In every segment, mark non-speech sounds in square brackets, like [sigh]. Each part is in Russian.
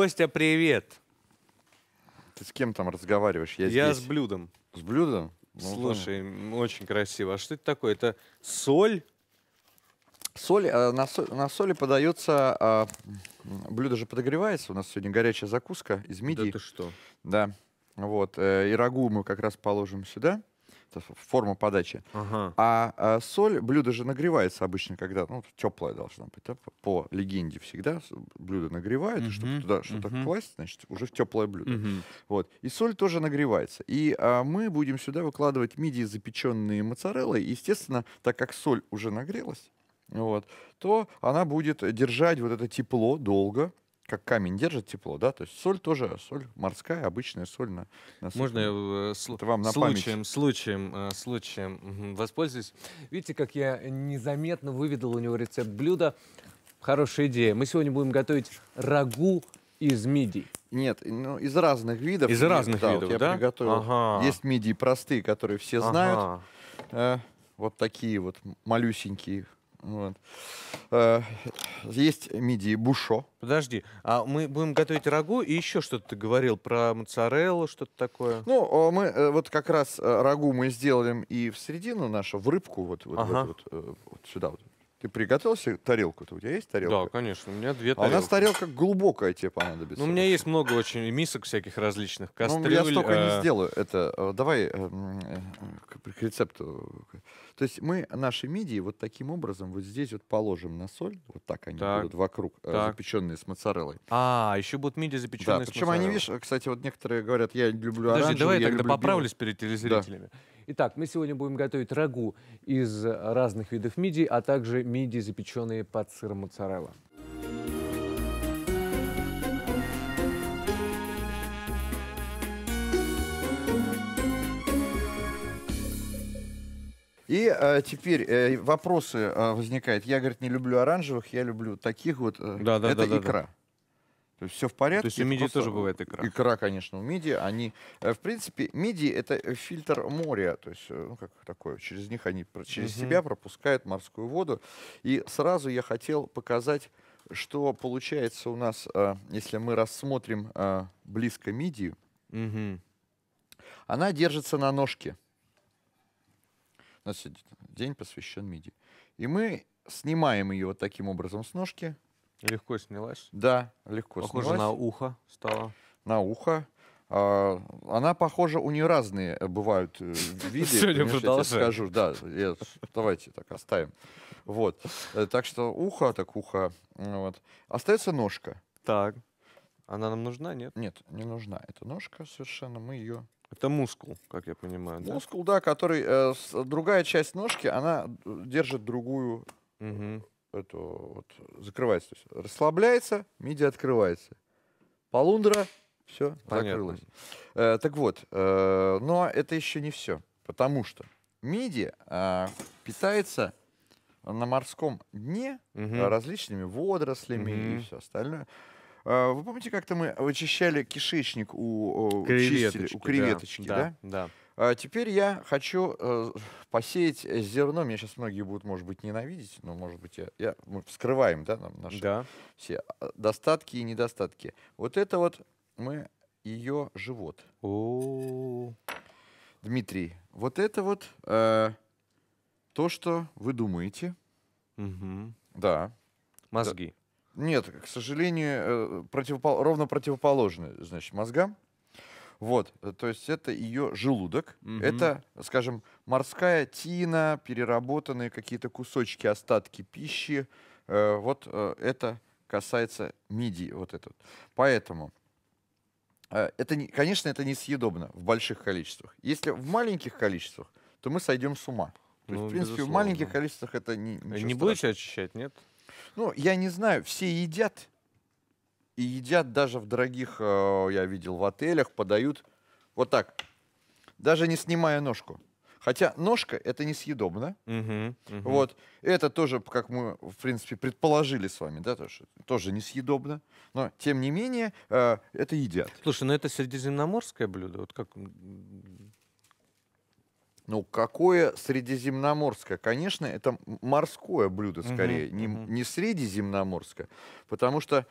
Костя, привет. Ты с кем там разговариваешь? Я, Я с блюдом. С блюдом? Ну, Слушай, ладно. очень красиво. А что это такое? Это соль? Соль, э, на, соль, на соли подается, э, блюдо же подогревается, у нас сегодня горячая закуска из мидии. Да ты что? Да, вот, э, и рагу мы как раз положим сюда форма подачи. Ага. А, а соль, блюдо же нагревается обычно, когда, ну, теплое должно быть, да? по легенде всегда блюдо нагревают, угу. чтобы туда что-то угу. класть, значит, уже в теплое блюдо. Угу. Вот. И соль тоже нагревается. И а, мы будем сюда выкладывать мидии, запеченные моцареллой. Естественно, так как соль уже нагрелась, вот, то она будет держать вот это тепло долго, как камень держит тепло, да, то есть соль тоже, а соль морская, обычная соль на, на Можно э, Это вам на случаем, память. случаем, случаем э, воспользуюсь. Видите, как я незаметно выведал у него рецепт блюда. Хорошая идея. Мы сегодня будем готовить рагу из мидий. Нет, ну, из разных видов. Из разных да, видов, вот я да? приготовил. Ага. Есть мидии простые, которые все ага. знают. Э, вот такие вот малюсенькие вот. Э, есть мидии бушо. Подожди, а мы будем готовить рагу и еще что-то ты говорил про моцареллу, что-то такое? Ну, мы э, вот как раз э, рагу мы сделаем и в середину нашу, в рыбку, вот, вот, ага. вот, вот, вот сюда вот. Ты приготовил себе тарелку-то? У тебя есть тарелка? Да, конечно, у меня две тарелки. А у нас тарелка глубокая тебе понадобится. Ну, у меня есть много очень мисок всяких различных, кастрюль. Ну, я столько э... не сделаю это. Давай эм, э, к, к рецепту. То есть мы наши мидии вот таким образом вот здесь вот положим на соль, вот так они так. будут вокруг, э, так. запеченные с моцареллой. А, еще будут мидии запеченные да, с причем они, видишь, кстати, вот некоторые говорят, я люблю Подожди, оранжевый, давай я тогда люблю поправлюсь перед телезрителями. Да. Итак, мы сегодня будем готовить рагу из разных видов мидий, а также мидии, запеченные под сыром моцарелла. И э, теперь э, вопросы э, возникают. Я, говорит, не люблю оранжевых, я люблю таких вот. Э, да, да, это да, да, икра. Да. То есть все в порядке. То есть у мидии просто... тоже бывает икра. Икра, конечно, у мидии. Они, э, в принципе, мидии это э, фильтр моря. То есть, э, ну, как такое, через них они через угу. себя пропускают морскую воду. И сразу я хотел показать, что получается у нас, если мы рассмотрим близко мидию. Угу. Она держится на ножке нас день посвящен миди. И мы снимаем ее вот таким образом с ножки. Легко снялась? Да, легко Похоже снялась. Похоже на ухо стало. На ухо. А, она, похоже, у нее разные э, бывают э, [laughs] виды. Сегодня продолжаем. Я скажу, да, я, давайте так оставим. Вот. Э, так что ухо, так ухо. Вот. Остается ножка. Так. Она нам нужна, нет? Нет, не нужна. Это ножка совершенно. Мы ее это мускул, как я понимаю. Мускул, да, который э, с, другая часть ножки, она держит другую угу. эту вот закрывается, то есть расслабляется, миди открывается. Полундра, все Понятно. закрылось. Э, так вот, э, но это еще не все, потому что миди э, питается на морском дне угу. различными водорослями угу. и все остальное. А, вы помните, как-то мы очищали кишечник у креветочки, чистили, у креветочки да? Да. да? А теперь я хочу э, посеять зерно. Меня сейчас многие будут, может быть, ненавидеть, но, может быть, я, я, мы вскрываем да, нам наши да. все а, достатки и недостатки. Вот это вот мы ее живот. О -о -о. Дмитрий, вот это вот э, то, что вы думаете. Угу. Да. Мозги. Нет, к сожалению, э, противопол... ровно противоположны, значит, мозгам. Вот, э, то есть это ее желудок, угу. это, скажем, морская тина, переработанные какие-то кусочки, остатки пищи. Э, вот это касается мидии, вот этот. Поэтому, это, не, конечно, это несъедобно в больших количествах. Если в маленьких количествах, то мы сойдем с ума. То ну, есть, в принципе, безусловно. в маленьких количествах это не, не будете очищать, нет? Ну, я не знаю, все едят. И едят даже в дорогих, э, я видел, в отелях, подают вот так, даже не снимая ножку. Хотя ножка это несъедобно. Угу, угу. Вот. Это тоже, как мы, в принципе, предположили с вами, да, тоже, тоже несъедобно. Но, тем не менее, э, это едят. Слушай, ну это средиземноморское блюдо. Вот как ну, какое средиземноморское? Конечно, это морское блюдо скорее, угу, не, угу. не средиземноморское. Потому что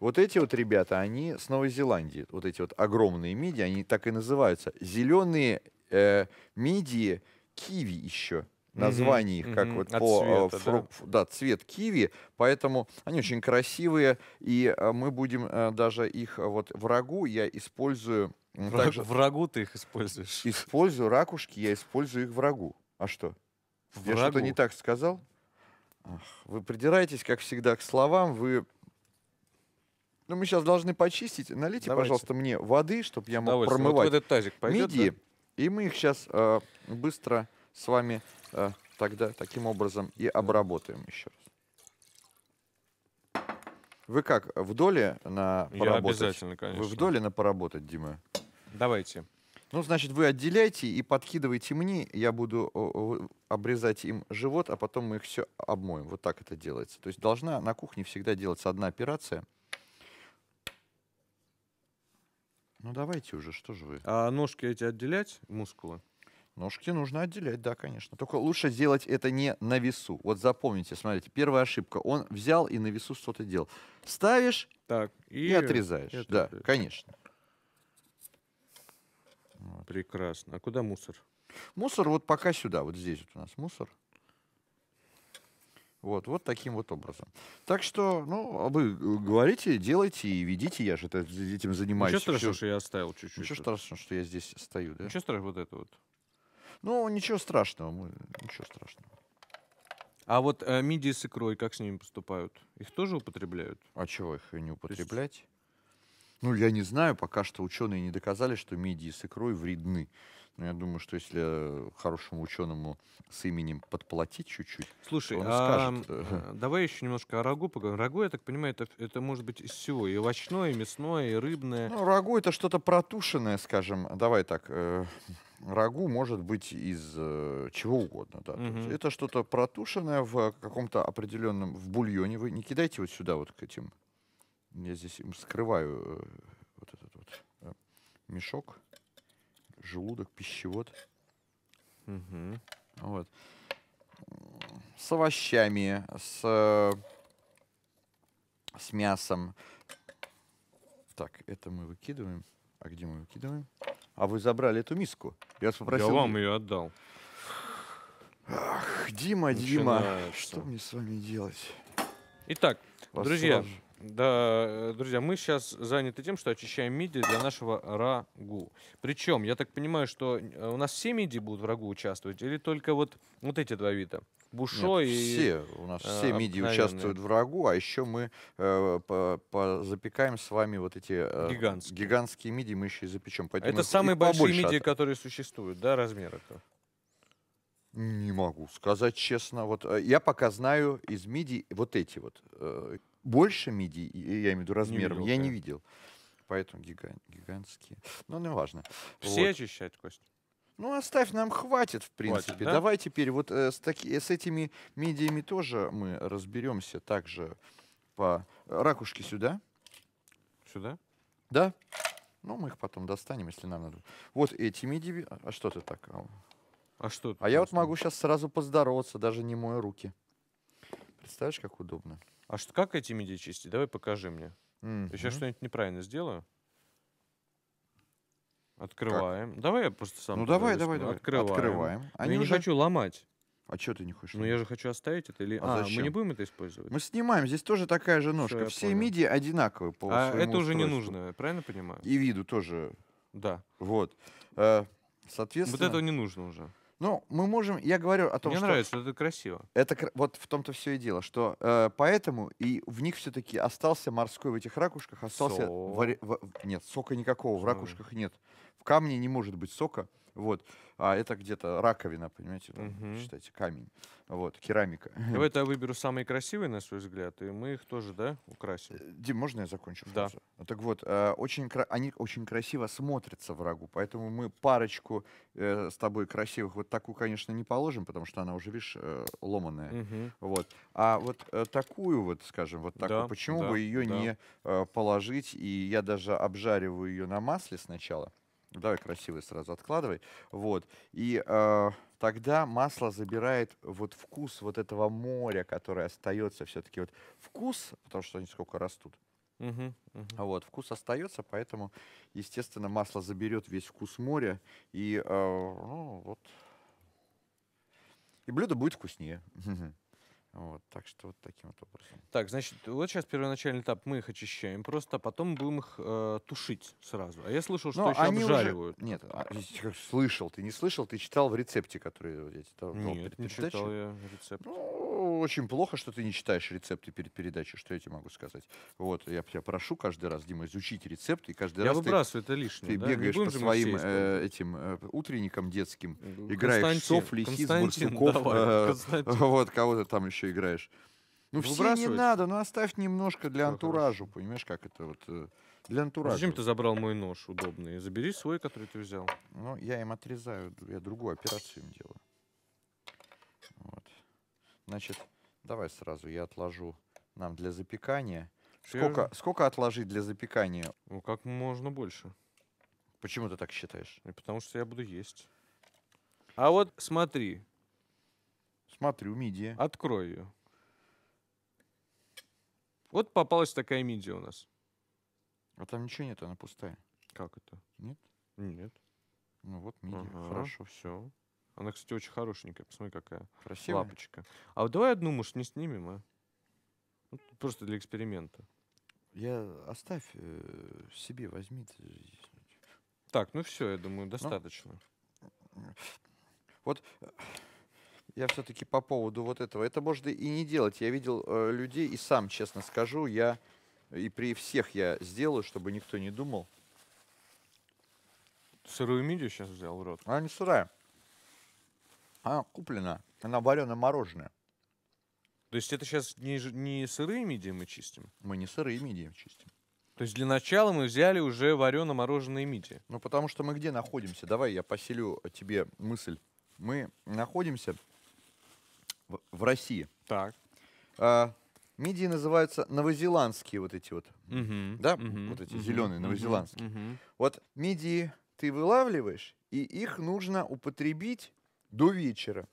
вот эти вот ребята, они с Новой Зеландии, вот эти вот огромные миди, они так и называются. Зеленые э, мидии киви еще. Название их, как вот по э, да, цвет киви, поэтому они очень красивые, и э, мы будем э, даже их вот врагу я использую ну, Враг, Также... Врагу ты их используешь. Использую ракушки, я использую их врагу. А что? Врагу. Я что-то не так сказал? Ах. Вы придираетесь, как всегда, к словам. Вы ну, мы сейчас должны почистить. Налейте, Давайте. пожалуйста, мне воды, чтобы я мог промывать. Вот этот тазик пойдет, мидии. Да? И мы их сейчас э, быстро с вами э, тогда таким образом и обработаем еще раз. Вы как, в доле э, на поработать? Я обязательно, конечно. Вы в доле на поработать, Дима? Давайте. Ну, значит, вы отделяйте и подкидывайте мне. Я буду э, обрезать им живот, а потом мы их все обмоем. Вот так это делается. То есть должна на кухне всегда делаться одна операция. Ну, давайте уже, что же вы? А ножки эти отделять, мускулы? Ножки нужно отделять, да, конечно. Только лучше сделать это не на весу. Вот запомните, смотрите, первая ошибка. Он взял и на весу что-то делал. Ставишь так, и, и отрезаешь. И отрезаешь. Да, конечно. Вот. Прекрасно. А куда мусор? Мусор вот пока сюда, вот здесь вот у нас мусор. Вот, вот таким вот образом. Так что, ну, а вы э, говорите, делайте и ведите, я же этим занимаюсь. Ничего страшного, что я оставил чуть-чуть. Ничего страшного, что я здесь стою, да? Ничего страшного, вот это вот. Ну, ничего страшного, ничего страшного. А вот э, мидии с икрой, как с ними поступают? Их тоже употребляют? А чего их не употреблять? Ну, я не знаю, пока что ученые не доказали, что мидии с икрой вредны. Но я думаю, что если э, хорошему ученому с именем подплатить чуть-чуть, Слушай, он а, скажет. Э, э, давай еще немножко о рагу поговорим. Рагу, я так понимаю, это, это может быть из всего: И овощное, и мясное, и рыбное. Ну, рагу это что-то протушенное, скажем. Давай так. рагу может быть из э, чего угодно. Да. Угу. Это что-то протушенное в каком-то определенном в бульоне. Вы не кидайте вот сюда вот к этим я здесь скрываю э, вот этот вот э, мешок, желудок, пищевод. Угу. Вот. С овощами, с, с мясом. Так, это мы выкидываем. А где мы выкидываем? А вы забрали эту миску. Я вас попросил... Я вам ее отдал. Ах, Дима, Начинается. Дима, что мне с вами делать? Итак, Вас друзья, сразу. Да, э, друзья, мы сейчас заняты тем, что очищаем миди для нашего рагу. Причем, я так понимаю, что э, у нас все миди будут в рагу участвовать или только вот, вот эти два вида? Бушо Нет, и... Все, у нас все а, миди участвуют в рагу, а еще мы э, по, по, запекаем с вами вот эти... Э, гигантские. Гигантские миди мы еще и запечем. Поэтому Это самые большие миди, от... которые существуют, да, размеры. этого? Не могу сказать честно. Вот э, я пока знаю из миди вот эти вот э, больше меди, я имею в виду размером, не видел, я да. не видел. Поэтому гигант, гигантские. Ну, ну не важно. Все вот. очищать, Кость? Ну, оставь, нам хватит, в принципе. Хватит, да? Давай теперь вот э, с, таки, э, с этими мидиями тоже мы разберемся также по ракушке сюда. Сюда? Да. Ну, мы их потом достанем, если нам надо. Вот эти мидии. А что ты так? А что? Ты а я вот могу сейчас сразу поздороваться, даже не моя руки. Представляешь, как удобно? А что, как эти мидии чистить? Давай покажи мне. Mm-hmm. Я сейчас что-нибудь неправильно сделаю. Открываем. Как? Давай я просто сам. Ну давай, давай, давай. Открываем. Открываем. Они я уже... не хочу ломать. А что ты не хочешь? Ну я же хочу оставить это или. А, а зачем? мы не будем это использовать. Мы снимаем. Здесь тоже такая же ножка. Все, Все одинаковые по а своему это уже устройству. не нужно, я правильно понимаю? И виду тоже. Да. Вот. Э, соответственно. Вот этого не нужно уже. Ну, мы можем, я говорю о том, Мне что... Мне нравится, это красиво. Это вот в том-то все и дело, что э, поэтому и в них все-таки остался морской в этих ракушках, остался... Сок. Вари... В... Нет, сока никакого, в ракушках нет в камне не может быть сока, вот. А это где-то раковина, понимаете, там, угу. считайте, камень. Вот, керамика. Давай я [laughs] выберу самые красивые, на свой взгляд, и мы их тоже, да, украсим. Э, Дим, можно я закончу? Да. Фразу? А, так вот, э, очень, они очень красиво смотрятся врагу, поэтому мы парочку э, с тобой красивых вот такую, конечно, не положим, потому что она уже, видишь, ломаная. Угу. Вот. А вот такую вот, скажем, вот такую, да, почему да, бы ее да. не положить? И я даже обжариваю ее на масле сначала Давай красивый сразу откладывай. Вот. И э, тогда масло забирает вот вкус вот этого моря, которое остается все-таки вот вкус, потому что они сколько растут. Угу, угу. Вот, вкус остается, поэтому, естественно, масло заберет весь вкус моря. И, э, ну, вот. и блюдо будет вкуснее. [laughs] Вот, так что вот таким вот образом. Так, значит, вот сейчас первоначальный этап мы их очищаем, просто а потом будем их э, тушить сразу. А я слышал, что Но еще они обжаривают. Уже... Нет, а, слышал, ты не слышал, ты читал в рецепте, который здесь. Нет, не читал я рецепт. Ну, очень плохо, что ты не читаешь рецепты перед передачей, что я тебе могу сказать. Вот, я тебя прошу каждый раз, Дима, изучить рецепты, и каждый я раз выбрасываю, ты, это лишнее, ты да? бегаешь по своим э, этим э, утренникам детским, играешь сов, лисиц, бурсуков, давай, э, [laughs] вот, кого-то там еще играешь. Ну, все не надо, ну оставь немножко для Все антуражу, понимаешь, как это вот э, для антуража. Зачем ты забрал мой нож удобный? Забери свой, который ты взял. Ну, я им отрезаю, я другую операцию им делаю. Вот. Значит, Давай сразу я отложу нам для запекания. Сколько, сколько отложить для запекания? Ну, как можно больше. Почему ты так считаешь? И потому что я буду есть. А вот смотри. Смотрю, мидия. Открою. ее. Вот попалась такая мидия у нас. А там ничего нет, она пустая. Как это? Нет? Нет. Ну вот мидия, ага, хорошо. Все. Она, кстати, очень хорошенькая. Посмотри, какая. Красивая. Лапочка. А вот давай одну, может, не снимем, а? Ну, просто для эксперимента. Я оставь э, себе, возьми. Так, ну все, я думаю, ну. достаточно. Ну, вот э, я все-таки по поводу вот этого. Это можно и не делать. Я видел э, людей, и сам, честно скажу, я и при всех я сделаю, чтобы никто не думал. Сырую мидию сейчас взял в рот? Она не сырая. Она куплена, она вареное мороженое. То есть это сейчас не, не сырые мидии мы чистим? Мы не сырые мидии чистим. То есть для начала мы взяли уже вареное мороженое мидии? Ну, потому что мы где находимся? Давай я поселю э, тебе мысль. Мы находимся в, в России. Так. А, мидии называются новозеландские вот эти вот. Угу, да? Угу, вот эти угу, зеленые новозеландские. Угу. Вот мидии ты вылавливаешь, и их нужно употребить до вечера.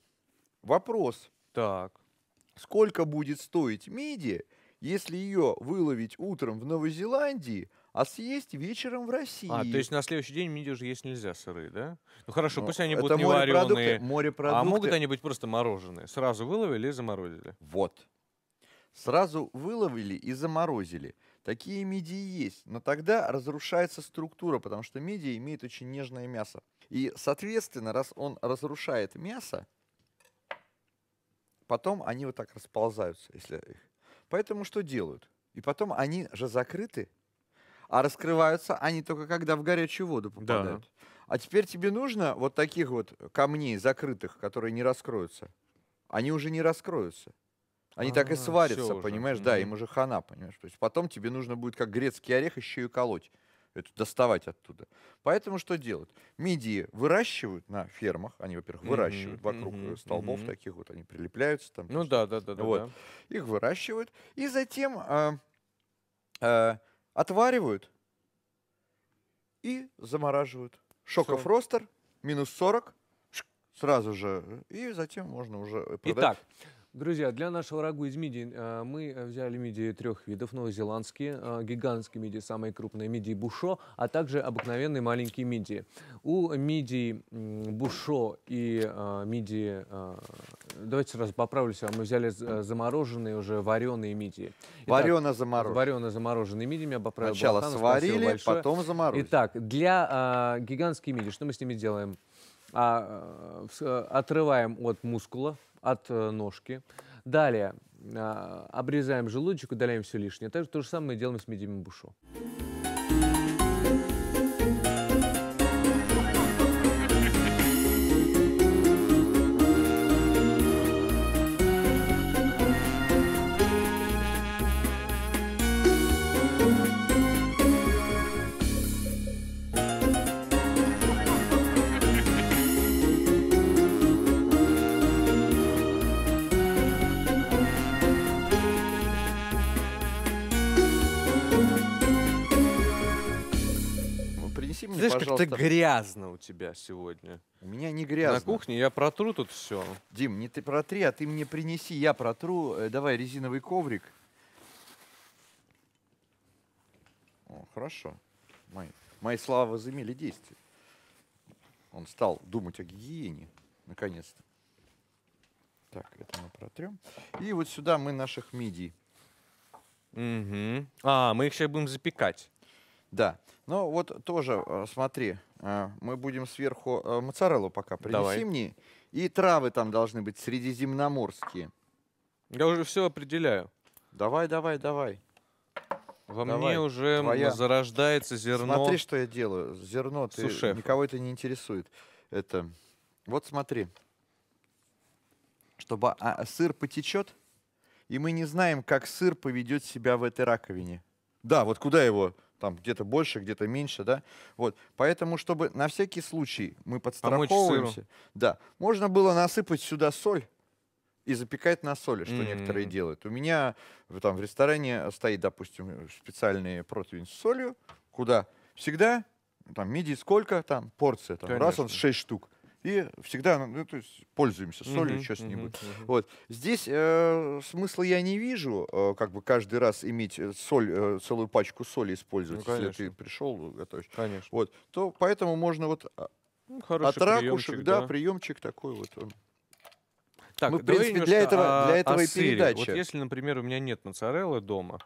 Вопрос. Так. Сколько будет стоить миди, если ее выловить утром в Новой Зеландии, а съесть вечером в России. А, то есть на следующий день миди уже есть нельзя сырые, да? Ну хорошо, Но ну, пусть они будут не морепродукты, вареные. Морепродукты. А могут они быть просто мороженые? Сразу выловили и заморозили. Вот. Сразу выловили и заморозили. Такие мидии есть, но тогда разрушается структура, потому что мидия имеет очень нежное мясо. И, соответственно, раз он разрушает мясо, потом они вот так расползаются, если Поэтому что делают? И потом они же закрыты, а раскрываются они только когда в горячую воду попадают. Да. А теперь тебе нужно вот таких вот камней закрытых, которые не раскроются. Они уже не раскроются. Они а, так и а, сварятся, понимаешь? Уже. Да, им уже хана, понимаешь? То есть потом тебе нужно будет, как грецкий орех, еще и колоть эту доставать оттуда. Поэтому что делают? Мидии выращивают на фермах, они, во-первых, выращивают mm-hmm, вокруг mm-hmm, столбов mm-hmm. таких вот, они прилепляются там. Ну да, да, да, да. Вот. Да. Их выращивают и затем э, э, отваривают и замораживают. Шокофростер, минус 40, сразу же, э, и затем можно уже э, продать. Итак, Друзья, для нашего рагу из мидии э, мы взяли мидии трех видов. Новозеландские, э, гигантские мидии, самые крупные мидии бушо, а также обыкновенные маленькие мидии. У мидии бушо и э, мидии... Давайте сразу поправлюсь, а мы взяли замороженные уже вареные мидии. Варено-замороженные. Варено-замороженные мидии, я поправил. Сначала Балкану, сварили, потом заморозили. Итак, для гигантских мидий, что мы с ними делаем? а, э, отрываем от мускула, от э, ножки. Далее а, обрезаем желудочек, удаляем все лишнее. Так, то же самое делаем с медиами бушу. пожалуйста. Как-то грязно у тебя сегодня. У меня не грязно. На кухне я протру тут все. Дим, не ты протри, а ты мне принеси, я протру. Э, давай резиновый коврик. О, хорошо. Мои, мои слова возымели действие. Он стал думать о гигиене, наконец-то. Так, это мы протрем. И вот сюда мы наших мидий. Угу. А, мы их сейчас будем запекать. Да. Ну вот тоже, э, смотри, э, мы будем сверху э, моцареллу пока принеси Давай. мне. И травы там должны быть средиземноморские. Я уже все определяю. Давай, давай, давай. Во давай. мне уже Твоя... зарождается зерно. Смотри, что я делаю. Зерно, ты... Сушеф. никого это не интересует. Это... Вот смотри. Чтобы а, а сыр потечет, и мы не знаем, как сыр поведет себя в этой раковине. Да, вот куда его там где-то больше, где-то меньше, да, вот, поэтому, чтобы на всякий случай мы подстраховываемся, да, можно было насыпать сюда соль, и запекать на соли, что mm -hmm. некоторые делают. У меня там в ресторане стоит, допустим, специальный противень с солью, куда всегда там мидии сколько там порция, там, Конечно. раз он 6 штук, и всегда ну, ну, то есть пользуемся солью угу, чем-нибудь. Угу, угу. Вот. Здесь э, смысла я не вижу, э, как бы каждый раз иметь э, соль, э, целую пачку соли использовать, ну, если ты пришел э, готовишь. Конечно. Вот. То поэтому можно вот а, ну, от ракушек, да, да, приемчик такой вот он. Э. Так, Мы, в принципе, для этого, о, для этого о и сыре. передача. Вот если, например, у меня нет моцареллы дома,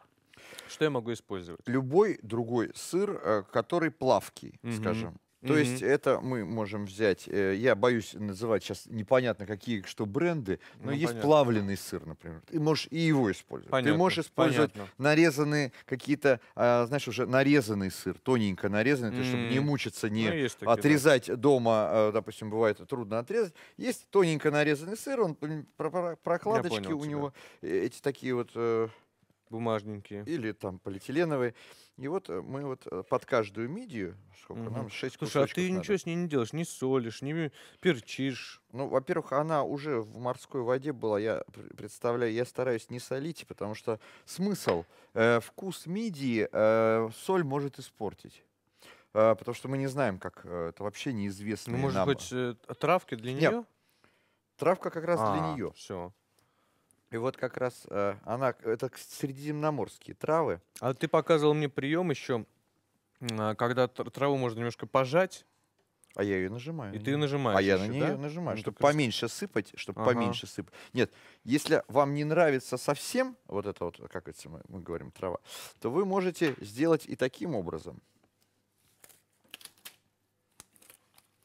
что я могу использовать? Любой другой сыр, который плавкий, угу. скажем. То mm-hmm. есть это мы можем взять, э, я боюсь называть сейчас непонятно какие что бренды, но ну, есть понятно. плавленый сыр, например. Ты можешь и его использовать. Понятно, Ты можешь использовать понятно. нарезанные какие-то, э, знаешь, уже нарезанный сыр, тоненько нарезанный, mm-hmm. чтобы не мучиться, не ну, такие, отрезать да. дома, э, допустим, бывает трудно отрезать. Есть тоненько нарезанный сыр, он прокладочки у тебя. него э, эти такие вот... Э, бумажненькие. Или там полиэтиленовые. И вот э, мы вот э, под каждую мидию, сколько угу. нам, 6 Слушай, а ты надо. ничего с ней не делаешь, не солишь, не перчишь. Ну, во-первых, она уже в морской воде была, я представляю, я стараюсь не солить, потому что смысл, э, вкус мидии э, соль может испортить э, потому что мы не знаем, как это вообще неизвестно. Ну, может нам. быть, травки для нее? Нет, травка как раз а, для нее. Все. И вот как раз э, она, это средиземноморские травы. А ты показывал мне прием еще, когда траву можно немножко пожать. А я ее нажимаю. И ты ее нажимаешь. А еще, я на нее да? нажимаю, ну, чтобы красиво. поменьше сыпать, чтобы ага. поменьше сыпать. Нет, если вам не нравится совсем вот это вот, как это мы, мы говорим, трава, то вы можете сделать и таким образом.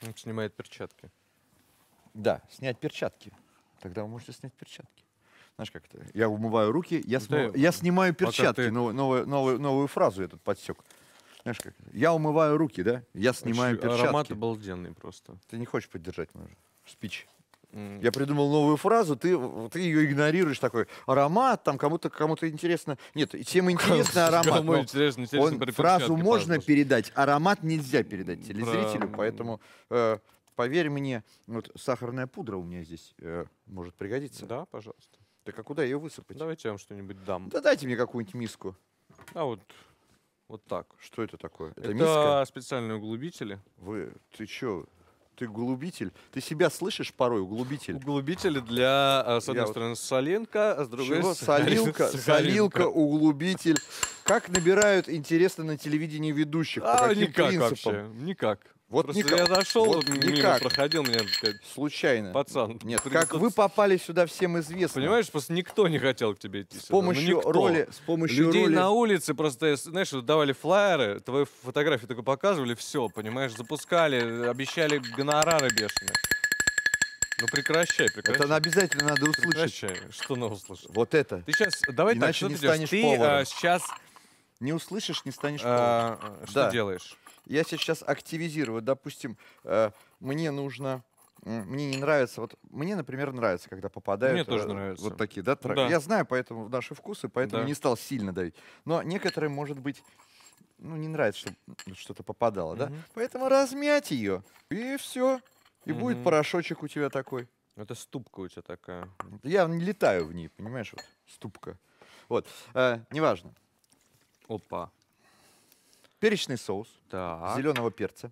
Он снимает перчатки. Да, снять перчатки. Тогда вы можете снять перчатки знаешь, как это, я умываю руки, я, см... я снимаю перчатки, ты... новую, новую, новую, новую фразу я тут подсек. Знаешь, как я умываю руки, да, я снимаю Очень перчатки. Аромат обалденный просто. Ты не хочешь поддержать мою спич? Я придумал новую фразу, ты, ты ее игнорируешь, такой аромат, там кому-то кому интересно. Нет, тем интересно аромат. Кому интересно, интересно он, фразу можно пожалуйста. передать, аромат нельзя передать телезрителю, Про... поэтому э, поверь мне, вот сахарная пудра у меня здесь э, может пригодиться. Да, пожалуйста. Так а куда ее высыпать? Давайте я вам что-нибудь дам. Да дайте мне какую-нибудь миску. А вот, вот так. Что это такое? Это, это миска? специальные углубители. Вы, ты чё? Ты углубитель? Ты себя слышишь порой, углубитель? Углубители для, а, с одной я стороны, вот... соленка, а с другой... Чего? Солилка, [laughs] солилка, углубитель. Как набирают интересно на телевидении ведущих? А, по каким никак принципам? вообще, никак. Вот Просто никак. я зашел, вот мимо никак. проходил меня как, случайно. Пацан. Нет, как вы попали сюда, всем известно. Понимаешь, просто никто не хотел к тебе идти. С сюда. Ну, помощью ну, никто. роли, с помощью людей роли... на улице просто, знаешь, давали флайеры, твои фотографии только показывали, все, понимаешь, запускали, обещали гонорары бешеные. Ну прекращай, прекращай. Это обязательно надо услышать. Прекращай. Что надо услышать? Вот это. Ты сейчас, давай Иначе так, что не ты станешь делаешь? Ты а, сейчас... Не услышишь, не станешь а, поваром. Что да. делаешь? я сейчас активизирую, допустим, э, мне нужно мне не нравится, вот мне, например, нравится, когда попадают мне тоже вот э, нравится. вот такие, да, треки. Да. Я знаю поэтому наши вкусы, поэтому да. не стал сильно давить. Но некоторые, может быть, ну, не нравится, что ну, что-то попадало, угу. да? Поэтому размять ее, и все. И угу. будет порошочек у тебя такой. Это ступка у тебя такая. Я не летаю в ней, понимаешь, вот ступка. Вот, э, неважно. Опа перечный соус, так. зеленого перца.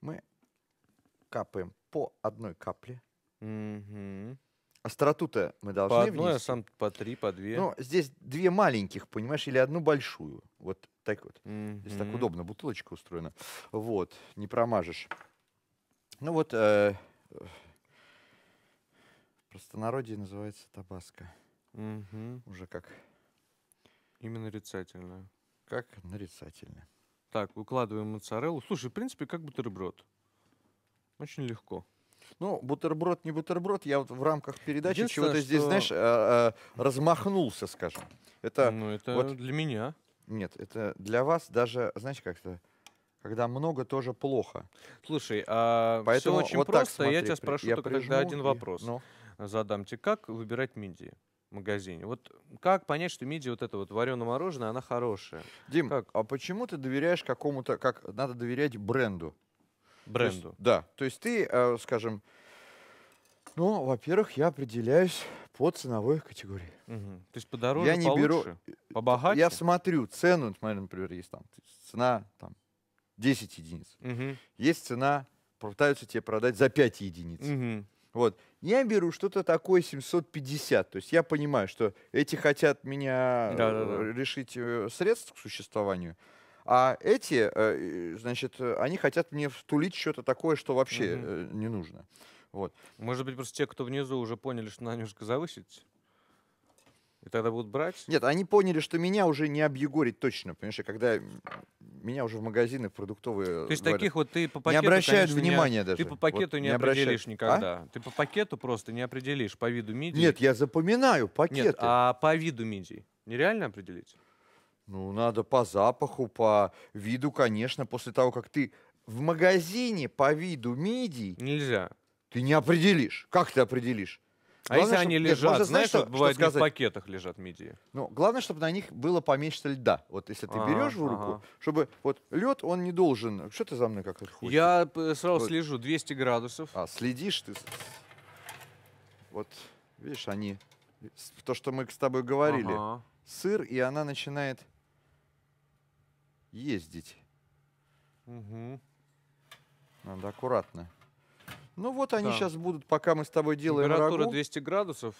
Мы капаем по одной капле. Угу. Остроту-то мы должны По одной, а внести. а сам по три, по две. Ну, здесь две маленьких, понимаешь, или одну большую. Вот так вот. mm Здесь так удобно, бутылочка устроена. Вот, не промажешь. Ну вот, э, простонародье называется табаско. mm Уже как... Именно рицательное как нарицательный. Так, выкладываем моцареллу. Слушай, в принципе, как бутерброд. Очень легко. Ну, бутерброд не бутерброд, я вот в рамках передачи чего-то здесь, знаешь, э, э, размахнулся, скажем. Это, ну, это вот... для меня. Нет, это для вас даже, знаешь, как-то, когда много, тоже плохо. Слушай, а Поэтому все очень вот просто, так, смотри, я тебя спрошу я только тогда один и... вопрос. Ну. Задам тебе, как выбирать мидии? магазине. Вот как понять, что миди вот это вот вареное мороженое, она хорошая? Дим, как? а почему ты доверяешь какому-то, как надо доверять бренду? Бренду. То есть, да. То есть ты, э, скажем, ну, во-первых, я определяюсь по ценовой категории. Угу. То есть подороже, я не получше, беру, э, побогаче? Я смотрю цену, например, есть там цена там, 10 единиц. Угу. Есть цена, пытаются тебе продать за 5 единиц. Угу. Вот я беру что-то такое 750. То есть я понимаю, что эти хотят меня да, да, да. решить э, средств к существованию, а эти, э, э, значит, они хотят мне втулить что-то такое, что вообще угу. не нужно. Вот. Может быть, просто те, кто внизу уже поняли, что надо немножко завысить? И тогда будут брать? Нет, они поняли, что меня уже не объегорить точно, понимаешь, когда меня уже в магазины продуктовые... То есть говорят, таких вот ты по пакету... Не обращают конечно, внимания даже. Ты по пакету вот, не, не определишь никогда. А? Ты по пакету просто не определишь по виду мидий. Нет, я запоминаю пакеты. Нет, а по виду мидии нереально определить? Ну, надо по запаху, по виду, конечно, после того, как ты в магазине по виду мидий... Нельзя. Ты не определишь. Как ты определишь? А главное, чтобы они чтобы, лежат, можно, знаешь, что, вот бывает, что сказать? в пакетах лежат мидии. Ну, главное, чтобы на них было поменьше льда. Вот если ты а, берешь в руку, ага. чтобы вот лед, он не должен... Что ты за мной как-то ходишь? Я э, сразу вот. слежу, 200 градусов. А, следишь ты. Вот, видишь, они... То, что мы с тобой говорили. Ага. Сыр, и она начинает ездить. Угу. Надо аккуратно. Ну вот они да. сейчас будут, пока мы с тобой делаем Температура рагу. 200 градусов.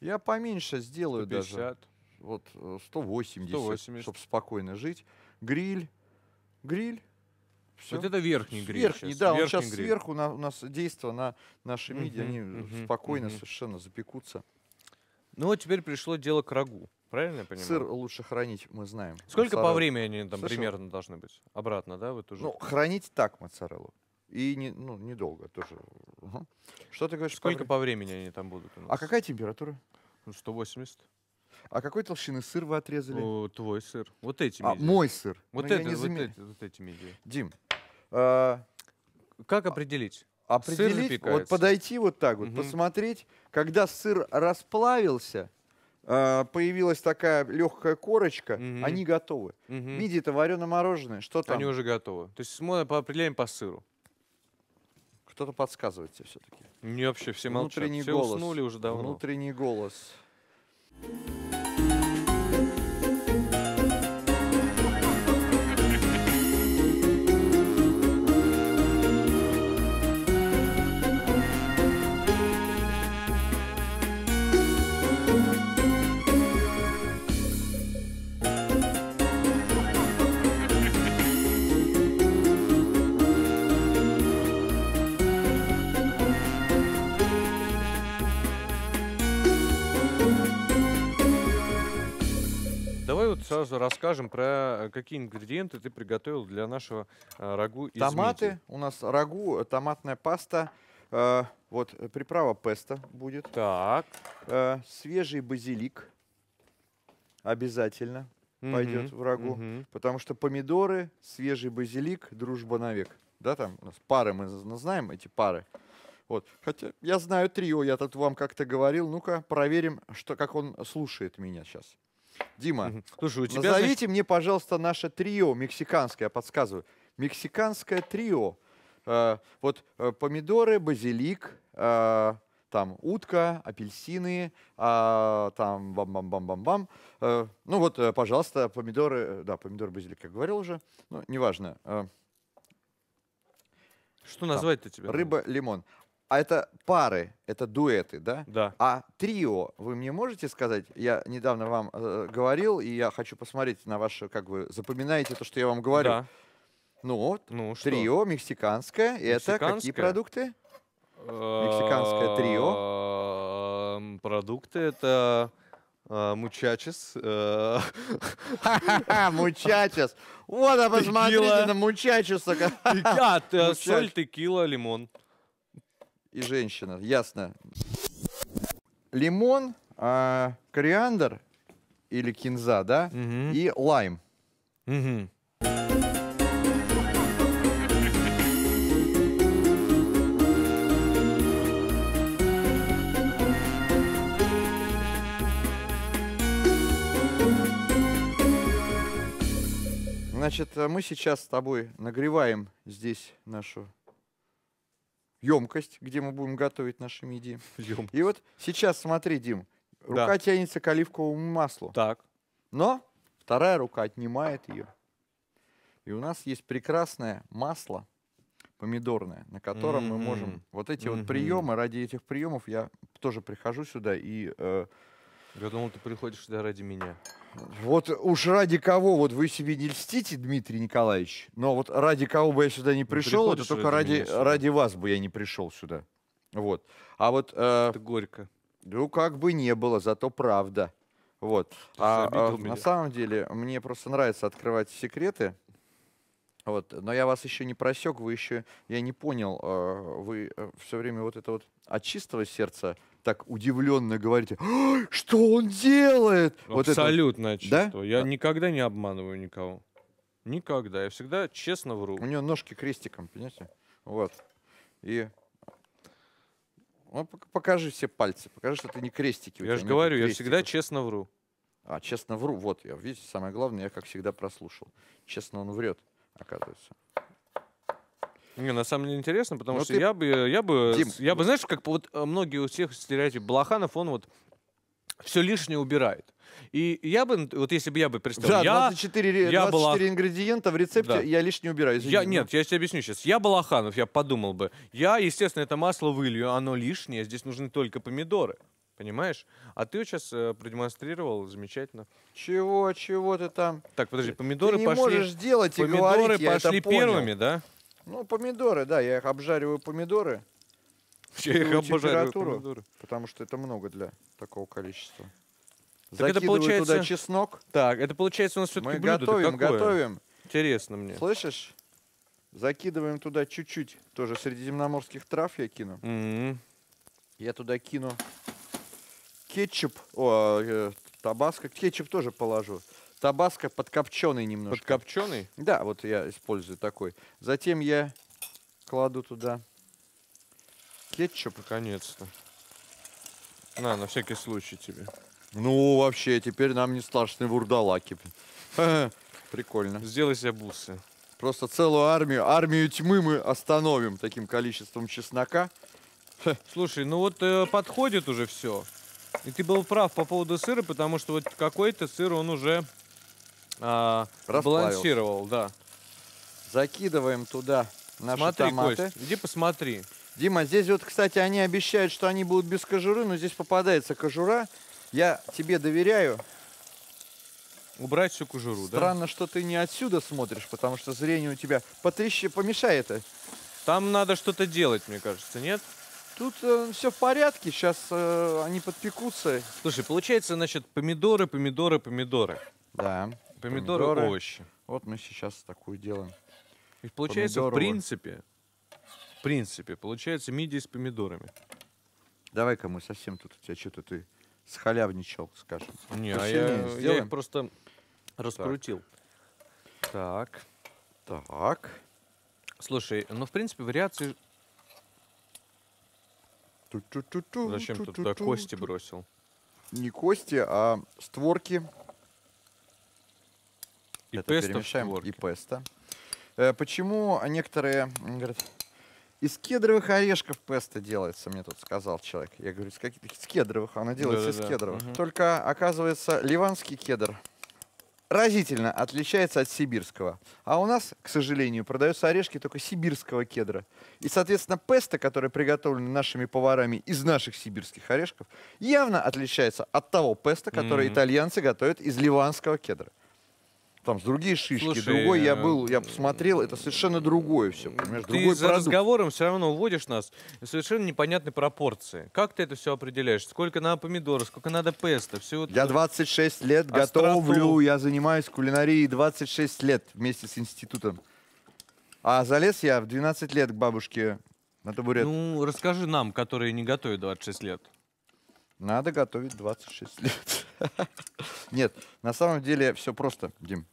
Я поменьше сделаю 150. даже. Вот 180, 180, чтобы спокойно жить. Гриль. Гриль. Все. Вот это верхний гриль. Верхний, сейчас. да, верхний он сейчас гриль. сверху на, у нас действие на наши миди, угу, они угу, спокойно угу. совершенно запекутся. Ну вот теперь пришло дело к рагу, правильно я понимаю? Сыр лучше хранить, мы знаем. Сколько по времени они там Слушай, примерно должны быть? Обратно, да? Вот уже? Ну, хранить так моцареллу. И не, ну, недолго тоже. Угу. Что ты говоришь? Сколько по времени они там будут? А какая температура? 180. Ну, а какой толщины сыр вы отрезали? О, твой сыр. Вот эти А, мой сыр. Вот, это, не вот, эти, вот эти меди. Дим, а... как определить? А, определить, вот подойти вот так вот, угу. посмотреть, когда сыр расплавился, а, появилась такая легкая корочка, угу. они готовы. Угу. Миди это варено-мороженое, что там? Они уже готовы. То есть мы определяем по сыру что-то подсказывает тебе все-таки. Не вообще все молчат. Внутренний все голос. уснули уже давно. Внутренний голос. Thank you вот сразу расскажем про э, какие ингредиенты ты приготовил для нашего э, рагу из Томаты. Мити. У нас рагу, э, томатная паста. Э, вот приправа песто будет. Так. Э, свежий базилик обязательно угу, пойдет в рагу. Угу. Потому что помидоры, свежий базилик, дружба навек. Да, там у нас пары мы ну, знаем, эти пары. Вот. Хотя я знаю трио, я тут вам как-то говорил. Ну-ка, проверим, что, как он слушает меня сейчас. Дима, Слушай, у тебя, назовите значит... мне, пожалуйста, наше трио мексиканское, я подсказываю. Мексиканское трио. Э, вот э, помидоры, базилик, э, там утка, апельсины, э, там бам-бам-бам-бам-бам. Э, ну вот, э, пожалуйста, помидоры, э, да, помидоры, базилик, как говорил уже, ну, неважно. Э, что назвать-то тебя? Рыба, лимон. А это пары, это дуэты, да? Да. А трио, вы мне можете сказать? Я недавно вам э, говорил, и я хочу посмотреть на ваше, как вы запоминаете то, что я вам говорю. Да. Ну вот, ну, что? трио мексиканское. мексиканское. Это какие продукты? Мексиканское трио. Эм, продукты это... Э, мучачес. Э. [laughs] Мучачес. Вот, а посмотрите на мучачеса. А, а соль, текила, лимон и женщина, ясно. Лимон, а, кориандр или кинза, да, угу. и лайм. Угу. Значит, э, мы сейчас с тобой нагреваем здесь нашу емкость, где мы будем готовить наши мидии. Емкость. [laughs] И вот сейчас смотри, Дим, рука да. тянется к оливковому маслу. Так. Но вторая рука отнимает ее. И у нас есть прекрасное масло помидорное, на котором mm-hmm. мы можем... Вот эти mm-hmm. вот приемы, ради этих приемов я тоже прихожу сюда и... Э, я думал, ты приходишь сюда ради меня. Вот уж ради кого, вот вы себе не льстите, Дмитрий Николаевич, но вот ради кого бы я сюда не ну, пришел, это только ради, ради вас бы я не пришел сюда. Вот. А вот... Э, это горько. Ну, как бы не было, зато правда. Вот. а, а на самом деле, мне просто нравится открывать секреты. Вот. Но я вас еще не просек, вы еще, я не понял, э, вы э, все время вот это вот от чистого сердца так удивленно говорите, что он делает? Абсолютно вот это... чувство. Да? Я а? никогда не обманываю никого. Никогда. Я всегда честно вру. У него ножки крестиком, понимаете? Вот. И ну, покажи все пальцы, покажи, что ты не крестики. Я же говорю, я всегда честно вру. А, честно вру, вот, я, видите, самое главное, я, как всегда, прослушал. Честно он врет, оказывается. Не, на самом деле интересно, потому Но ну что ты... я бы, я бы, Дим, я бы, ну знаешь, как вот э, многие у всех стереотип Балаханов, он вот все лишнее убирает. И я бы, вот если бы я бы представил, да, я, 24, я 24 была... ингредиента в рецепте, да. я лишнее убираю. Извините. Я, нет, я тебе объясню сейчас. Я Балаханов, я подумал бы. Я, естественно, это масло вылью, оно лишнее, здесь нужны только помидоры. Понимаешь? А ты сейчас э, продемонстрировал замечательно. Чего, чего ты там? Так, подожди, помидоры ты не пошли. можешь делать и помидоры говорить, пошли я это понял. да? Ну, помидоры, да, я их обжариваю помидоры. Я их обжариваю помидоры. Потому что это много для такого количества. Так Закидываю это получается... туда чеснок. Так, это получается у нас все-таки Мы блюдо готовим, какое? готовим. Интересно мне. Слышишь? Закидываем туда чуть-чуть тоже средиземноморских трав я кину. Mm-hmm. Я туда кину кетчуп, о, э, э табаско, кетчуп тоже положу. Табаско подкопченый немножко. Подкопченый? Да, вот я использую такой. Затем я кладу туда кетчуп. Наконец-то. На, на всякий случай тебе. Ну, вообще, теперь нам не страшны вурдалаки. [laughs] Прикольно. Сделай себе бусы. Просто целую армию, армию тьмы мы остановим таким количеством чеснока. [laughs] Слушай, ну вот э, подходит уже все. И ты был прав по поводу сыра, потому что вот какой-то сыр, он уже а, балансировал, да. Закидываем туда наши Смотри, томаты. Кость, иди посмотри. Дима, здесь вот, кстати, они обещают, что они будут без кожуры, но здесь попадается кожура. Я тебе доверяю. Убрать всю кожуру, Странно, да? Странно, что ты не отсюда смотришь, потому что зрение у тебя потряще помешает. Там надо что-то делать, мне кажется, нет? Тут э, все в порядке, сейчас э, они подпекутся. Слушай, получается, значит, помидоры, помидоры, помидоры. Да помидоры, помидоры, овощи. Вот мы сейчас такую делаем. И получается, Помидоровую. в принципе, в принципе, получается мидии с помидорами. Давай-ка мы совсем тут у тебя что-то ты схалявничал, скажем. Не, а я, я их просто раскрутил. Так. так. Так. Слушай, ну, в принципе, вариации... Зачем ты туда кости бросил? Не кости, а створки и это песто перемешаем. И песто. Э, почему некоторые говорят, из кедровых орешков песто делается, мне тут сказал человек. Я говорю, из каких из кедровых, она делается да, из да. кедровых. Угу. Только, оказывается, ливанский кедр разительно отличается от сибирского. А у нас, к сожалению, продаются орешки только сибирского кедра. И, соответственно, песто, которое приготовлено нашими поварами из наших сибирских орешков, явно отличается от того песто, которое mm-hmm. итальянцы готовят из ливанского кедра там с другие шишки, Слушай, другой я э, был, я посмотрел, это совершенно другое все. Понимаешь, ты другой за продукт. разговором все равно уводишь нас в совершенно непонятной пропорции. Как ты это все определяешь? Сколько надо помидоров, сколько надо песто? Все вот. я 26 лет остроту. готовлю, я занимаюсь кулинарией 26 лет вместе с институтом. А залез я в 12 лет к бабушке на табурет. Ну, расскажи нам, которые не готовят 26 лет. Надо готовить 26 лет. [laughs] Нет, на самом деле все просто, Дим.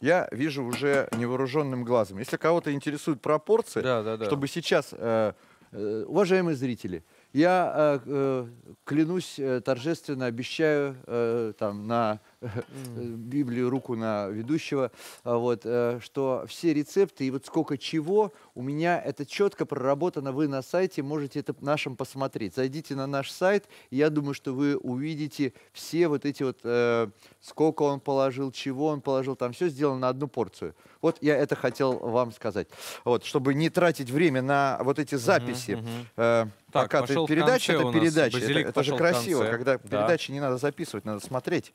Я вижу уже невооруженным глазом. Если кого-то интересуют пропорции, да, да, да. чтобы сейчас, э, э, уважаемые зрители, я э, э клянусь э, торжественно обещаю э, там на Э, Библию, руку на ведущего, а вот, э, что все рецепты и вот сколько чего у меня это четко проработано, вы на сайте можете это нашим посмотреть. Зайдите на наш сайт, и я думаю, что вы увидите все вот эти вот, э, сколько он положил, чего он положил, там все сделано на одну порцию. Вот я это хотел вам сказать. Вот, чтобы не тратить время на вот эти записи. Uh -huh, uh Так, пока ты передача, это передача. Это, это же красиво, когда да. передачи не надо записывать, надо смотреть.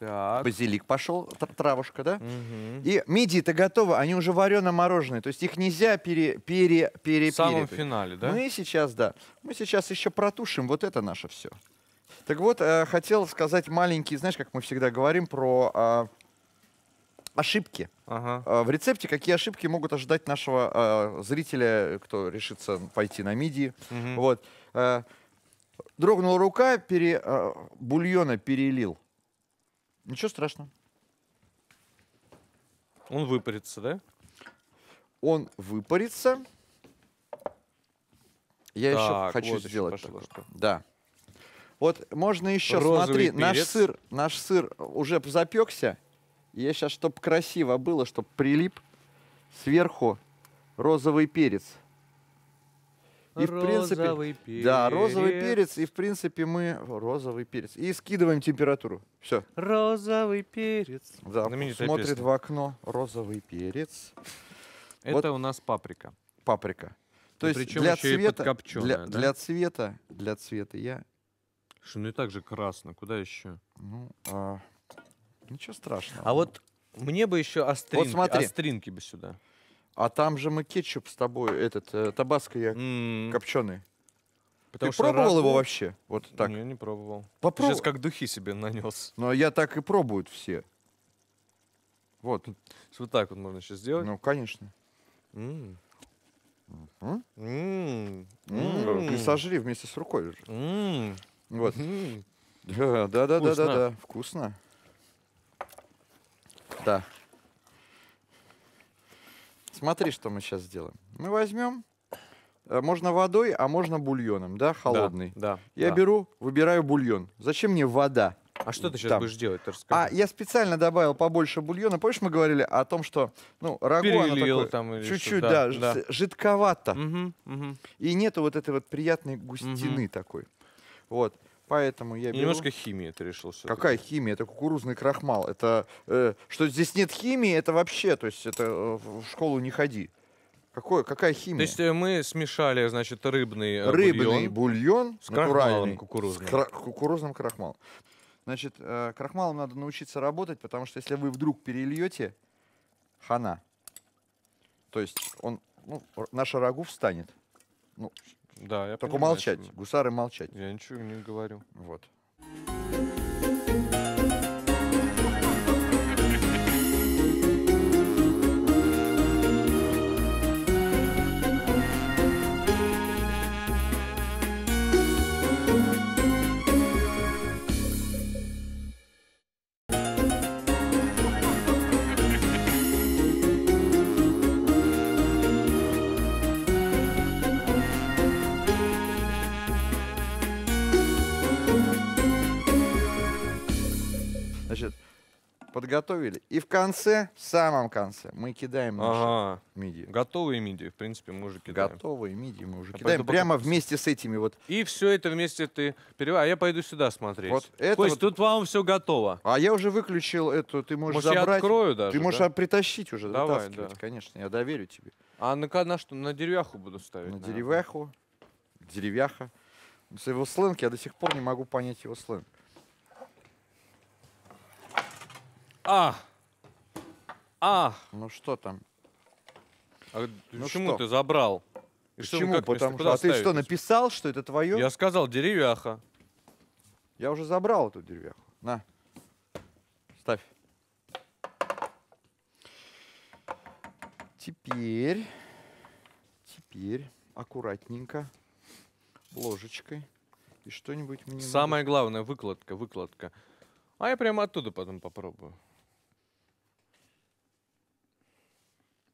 Так. Базилик пошел, травушка, да? Угу. И мидии-то готовы, они уже варено-мороженые, то есть их нельзя пере, пере, пере, В самом пере. финале, да? Мы сейчас, да, мы сейчас еще протушим вот это наше все. Так вот, э, хотел сказать маленькие, знаешь, как мы всегда говорим про э, ошибки. Ага. Э, в рецепте какие ошибки могут ожидать нашего э, зрителя, кто решится пойти на мидии. Угу. Вот. Э, дрогнула рука, пере, э, бульона перелил. Ничего страшного. Он выпарится, да? Он выпарится. Я так, еще хочу вот сделать еще пошло, Что. Да. Вот можно еще, Розовый смотри, перец. наш сыр, наш сыр уже запекся. Я сейчас, чтобы красиво было, чтобы прилип сверху розовый перец. И в принципе, розовый перец. Да, розовый перец. И в принципе мы розовый перец. И скидываем температуру. Все. Розовый перец. Да, смотрит песня. в окно розовый перец. Это вот. у нас паприка. Паприка. То и есть для цвета, для, да? для цвета, для цвета я. Что, ну и так же красно, куда еще? Ну, а, ничего страшного. А вот мне бы еще остринки, вот смотри. остринки бы сюда. А там же мы кетчуп с тобой, этот, э, табаско я М. копченый. Потому Ты что пробовал рагу- его вообще? Вот так. Не, не пробовал. Попробуй. Сейчас как духи себе нанес. Но ну, а я так и пробуют все. Вот. Вот так вот можно сейчас сделать. Ну, конечно. М. сожри вместе с рукой. же. Вот. Да, [laughs] да, да, да, да, Вкусно. да. Вкусно. Да. Смотри, что мы сейчас сделаем. Мы возьмем, э, можно водой, а можно бульоном, да, холодный. Да, да Я да. беру, выбираю бульон. Зачем мне вода? А что ты сейчас Там. будешь делать? Ты а я специально добавил побольше бульона. Помнишь, мы говорили о том, что ну рагу такой, там чуть-чуть, да, да, да, жидковато, угу, угу. и нету вот этой вот приятной густины угу. такой. Вот. Поэтому я беру... немножко химии ты решил. Какая это? химия? Это кукурузный крахмал. Это э, что здесь нет химии, это вообще, то есть это э, в школу не ходи. Какое, какая химия? То есть э, мы смешали, значит, рыбный, э, рыбный бульон, с крахмалом кукурузным. С кра- кукурузным крахмалом. Значит, э, крахмалом надо научиться работать, потому что если вы вдруг перельете, хана. То есть он, ну, наше рагу встанет. Ну, да, я Только понимаю, молчать. Что... Гусары молчать. Я ничего не говорю. Вот. подготовили. И в конце, в самом конце, мы кидаем наши ага. мидии. Готовые мидии, в принципе, мы уже кидаем. Готовые мидии мы уже я кидаем. Прямо пока... вместе с этими вот. И все это вместе ты перевар. А я пойду сюда смотреть. Вот это Кость, вот... тут, вам все готово. А я уже выключил эту, ты можешь Может, забрать. я открою даже, Ты можешь да? А, притащить уже, Давай, да. конечно, я доверю тебе. А на, на что? На деревяху буду ставить. На наверное. деревяху. Деревяха. С его сленг я до сих пор не могу понять его сленг. А! А! Ну что там? А ну почему что? ты забрал? И почему? Что Потому что... А ты что, написал, что это твое? Я сказал деревяха. Я уже забрал эту деревяху. На. Ставь. Теперь, теперь аккуратненько ложечкой и что-нибудь мне. Самое надо... главное выкладка, выкладка. А я прямо оттуда потом попробую.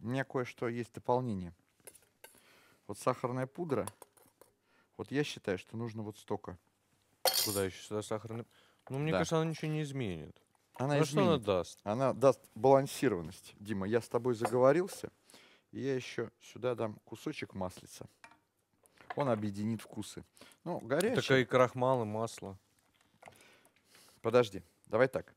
у меня кое-что есть дополнение. Вот сахарная пудра. Вот я считаю, что нужно вот столько. Куда еще сюда сахарная? Ну, мне да. кажется, она ничего не изменит. Она ну, изменит. что она даст? Она даст балансированность. Дима, я с тобой заговорился. И я еще сюда дам кусочек маслица. Он объединит вкусы. Ну, горячий. Такая и крахмал, и масло. Подожди, давай так.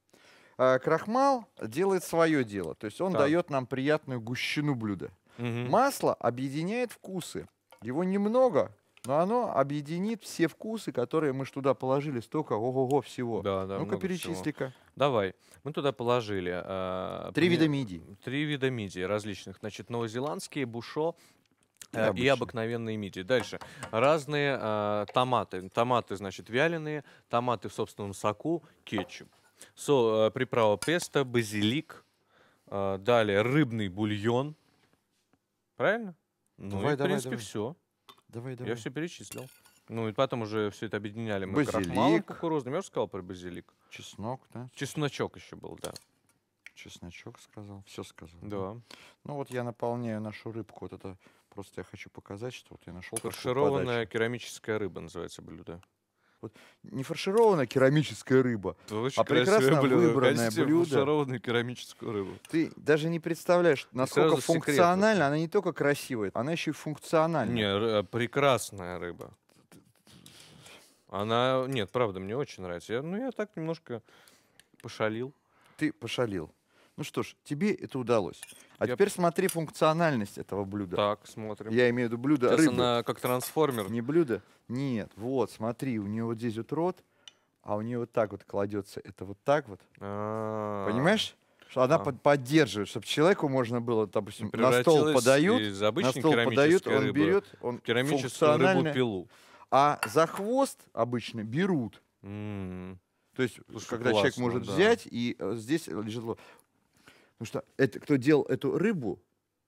А, крахмал делает свое дело. То есть он да. дает нам приятную гущину блюда. Угу. Масло объединяет вкусы. Его немного, но оно объединит все вкусы, которые мы ж туда положили, столько ого-го всего. Да, да, Ну-ка перечисли-ка. Давай. Мы туда положили... Э, три вида мидии. Три вида мидии различных. Значит, новозеландские, бушо, э, и, и обыкновенные мидии. Дальше. Разные э, томаты. Томаты, значит, вяленые, томаты в собственном соку, кетчуп со, э, приправа песто, базилик, э, далее рыбный бульон. Правильно? Ну, давай, в принципе, давай. все. Давай, давай. Я все перечислил. Ну и потом уже все это объединяли. Мы базилик. крахмал кукурузный. Я уже сказал про базилик. Чеснок, да? Чесночок еще был, да. Чесночок сказал, все сказал. Да. да. Ну вот я наполняю нашу рыбку. Вот это просто я хочу показать, что вот я нашел. Фаршированная керамическая рыба называется блюдо. Вот не фаршированная керамическая рыба, а прекрасно блюдо. выбранное Хотите блюдо. фаршированную керамическую рыбу. Ты даже не представляешь, насколько функциональна Она не только красивая, она еще и функциональная. Не, а, прекрасная рыба. Она, нет, правда, мне очень нравится. Я, ну, я так немножко пошалил. Ты пошалил. Ну что ж, тебе это удалось. А я... теперь смотри функциональность этого блюда. Так, смотрим. Я имею в виду блюдо Сейчас рыбы. она как трансформер. Не блюдо? Нет, вот, смотри, у нее вот здесь вот рот, а у нее вот так вот кладется. Это вот так вот. А -а -а. Понимаешь? Что она а. под, поддерживает, чтобы человеку можно было, допустим, на стол подают, из на стол подают, он рыбы, берет, он керамическую пилу. А за хвост обычно берут. Mm. То есть, Слушай, когда классно, человек может да. взять, и э, здесь лежит лоб. Потому что это, кто делал эту рыбу,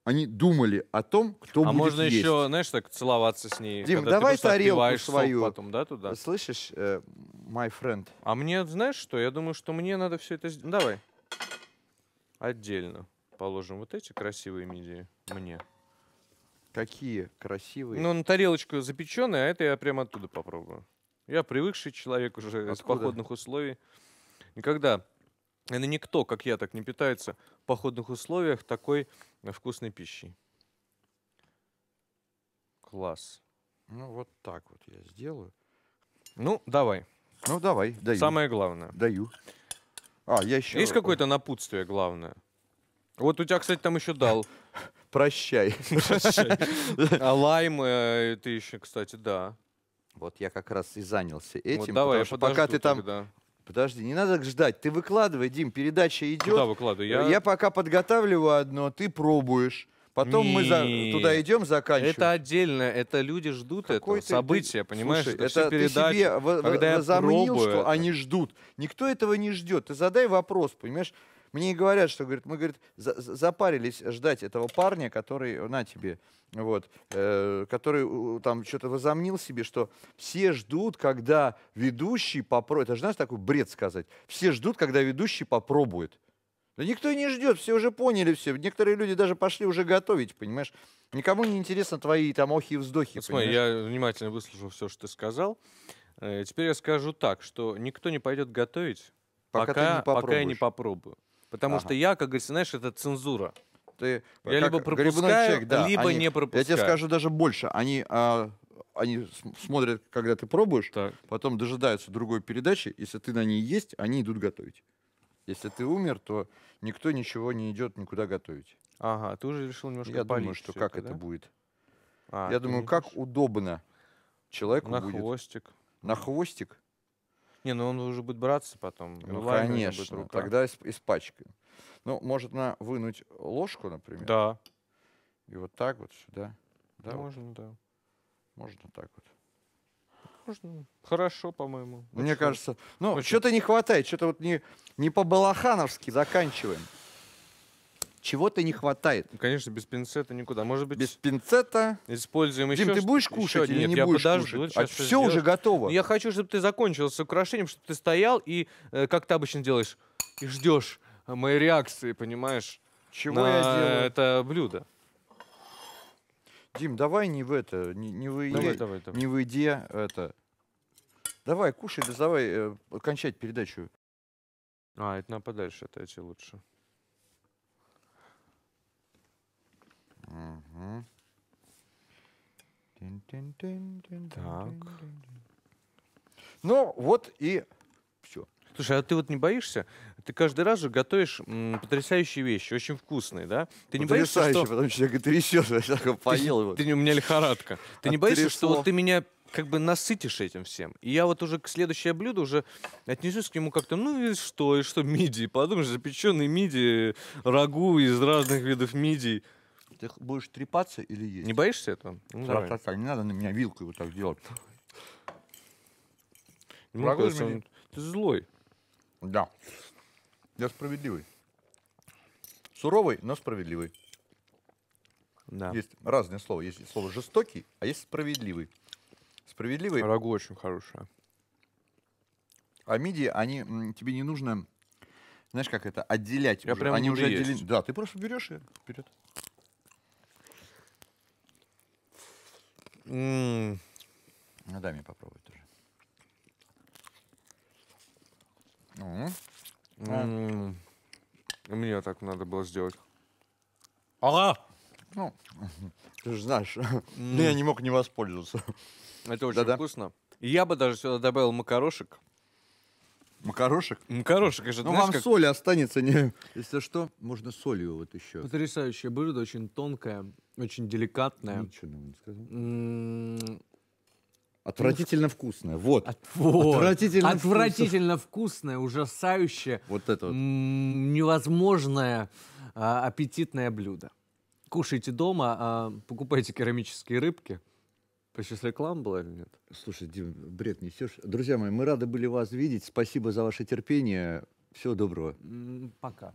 они думали о том, кто а будет можно есть. еще, знаешь, так целоваться с ней. Дим, давай тарелку свою. Потом, да, туда. Слышишь, э, my friend? А мне, знаешь что, я думаю, что мне надо все это... Давай. Отдельно положим вот эти красивые мидии мне. Какие красивые. Ну, на тарелочку запеченные, а это я прямо оттуда попробую. Я привыкший человек уже Откуда? с походных условий. Никогда Э, Наверное, ну, никто, как я, так не питается в походных условиях такой э, вкусной пищей. Класс. Ну, вот так вот я сделаю. Ну, давай. Ну, давай, даю. Самое главное. Даю. А, я еще... Есть какое-то напутствие главное? Вот у тебя, кстати, там еще дал. [laughs] Прощай. Прощай. [laughs] А лайм э, ты еще, кстати, да. Вот я как раз и занялся этим, вот давай, потому что пока ты там тогда. Подожди, не надо ждать. Ты выкладывай, Дим, передача идет. Да, выкладываю. Я... я пока подготавливаю одно, ты пробуешь. Потом не. мы за, туда идем, заканчиваем. Это отдельно, это люди ждут Какое этого события, понимаешь? Слушай, это, это передачи, ты себе когда я возомнил, пробую, что это... они ждут. Никто этого не ждет. Ты задай вопрос, понимаешь? Мне и говорят, что, говорит, мы, говорит, за запарились ждать этого парня, который, на тебе, вот, э, который там что-то возомнил себе, что все ждут, когда ведущий попробует. Это же, знаешь, такой бред сказать. Все ждут, когда ведущий попробует. Да никто и не ждет, все уже поняли все. Некоторые люди даже пошли уже готовить, понимаешь? Никому не интересно твои там охи и вздохи. Вот смотри, я внимательно выслушал все, что ты сказал. Э, теперь я скажу так, что никто не пойдет готовить, пока, пока, пока я не попробую. Потому ага. что я, как говорится, знаешь, это цензура. Ты, я либо пропускаю, человек, да, либо они, не пропускаю. Я тебе скажу даже больше. Они а, они смотрят, когда ты пробуешь, так. потом дожидаются другой передачи. Если ты на ней есть, они идут готовить. Если ты умер, то никто ничего не идет никуда готовить. Ага, ты уже решил немножко Я думаю, что как это, да? это будет. А, Я думаю, как удобно человеку на будет. На хвостик. На хвостик? Не, ну он уже будет браться потом. Ну, конечно, будет ну, рука. тогда испачкаю. Ну, может, на вынуть ложку, например? Да. И вот так вот сюда? Да, можно, вот. да. Можно так вот. Можно. Хорошо, по-моему. Мне кажется. Ну, что-то не хватает, что-то вот не, не по-балахановски заканчиваем. Чего-то не хватает. Ну, конечно, без пинцета никуда. Может быть, без пинцета. Используем еще. Дим, ты будешь кушать или Нет, не я будешь подожду, кушать? А все сделаешь. уже готово. Ну, я хочу, чтобы ты закончил с украшением, чтобы ты стоял и, э, как ты обычно делаешь, и ждешь э, моей реакции, понимаешь? Чего на я сделаю? Это блюдо. Дим, давай не в это, не, не в давай, давай, давай. не в иде это. Давай, кушай, давай э, кончать передачу. А, это надо подальше отойти лучше. Ага. Так. Ну, вот и все. Слушай, а ты вот не боишься? Ты каждый раз же готовишь м, потрясающие вещи, очень вкусные, да? Ты не боишься, что... потому что человек трясет, я так поел его. Ты, ты, у меня лихорадка. Ты не боишься, что вот ты меня как бы насытишь этим всем. И я вот уже к следующее блюдо уже отнесусь к нему как-то, ну и что, и что, мидии. Подумаешь, запеченные мидии, рагу из разных видов мидий ты будешь трепаться или есть? Не боишься этого? Ну, давай. не надо на меня вилкой вот так делать. Не могу, он... Ты злой. Да. Я справедливый. Суровый, но справедливый. Да. Есть разные слова. Есть слово жестокий, а есть справедливый. Справедливый. Рагу очень хорошая. А мидии, они тебе не нужно, знаешь, как это, отделять. Я уже. Прям они уже отделены. Да, ты просто берешь и вперед. Ну дай мне попробовать тоже. М ну. -м. Мне так надо было сделать. Ага. Ну, ты же знаешь, ну, я не мог не воспользоваться. Это очень вкусно. Я бы даже сюда добавил макарошек. Макарошек? Макарошек, конечно. Ну, вам как... соль останется, не... если что, можно солью вот еще. Потрясающее блюдо, очень тонкое, очень деликатное. Ничего не сказал. М-м-м. Отвратительно вкусное. Вот. От, вот. Отвратительно, Отвратительно вкусное, ужасающее. Вот это вот. М-м, невозможное а, аппетитное блюдо. Кушайте дома, а, покупайте керамические рыбки. Почти числе клан была или нет? Слушай, Дим, бред несешь. Друзья мои, мы рады были вас видеть. Спасибо за ваше терпение. Всего доброго. Пока.